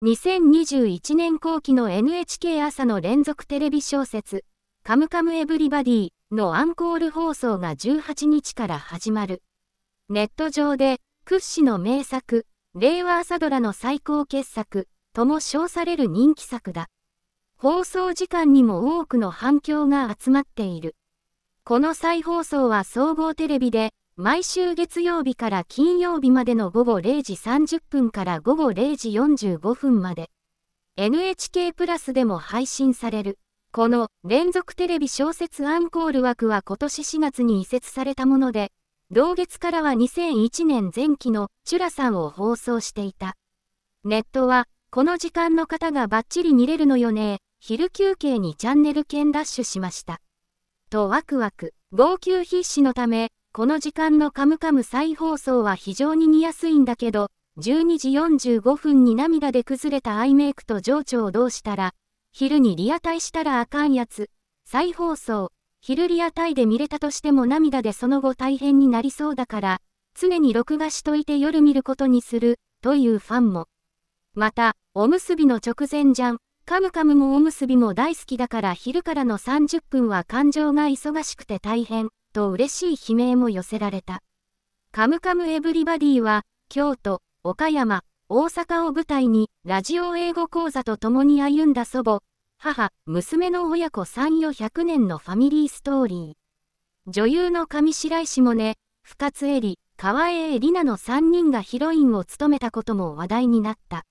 2021年後期の NHK 朝の連続テレビ小説、カムカムエブリバディのアンコール放送が18日から始まる。ネット上で屈指の名作、令和朝ドラの最高傑作、とも称される人気作だ。放送時間にも多くの反響が集まっている。この再放送は総合テレビで毎週月曜日から金曜日までの午後0時30分から午後0時45分まで NHK プラスでも配信されるこの連続テレビ小説アンコール枠は今年4月に移設されたもので同月からは2001年前期のチュラさんを放送していたネットはこの時間の方がバッチリ見れるのよね昼休憩にチャンネル券ダッシュしましたとワクワク号泣必至のためこの時間のカムカム再放送は非常に見やすいんだけど、12時45分に涙で崩れたアイメイクと情緒をどうしたら、昼にリアタイしたらあかんやつ、再放送、昼リアタイで見れたとしても涙でその後大変になりそうだから、常に録画しといて夜見ることにする、というファンも。また、おむすびの直前じゃん、カムカムもおむすびも大好きだから昼からの30分は感情が忙しくて大変。と嬉しい悲鳴も寄せられた。カムカムエブリバディは、京都、岡山、大阪を舞台に、ラジオ英語講座と共に歩んだ祖母、母、娘の親子3よ百0 0年のファミリーストーリー。女優の上白石萌音、深津絵里、川江恵里奈の3人がヒロインを務めたことも話題になった。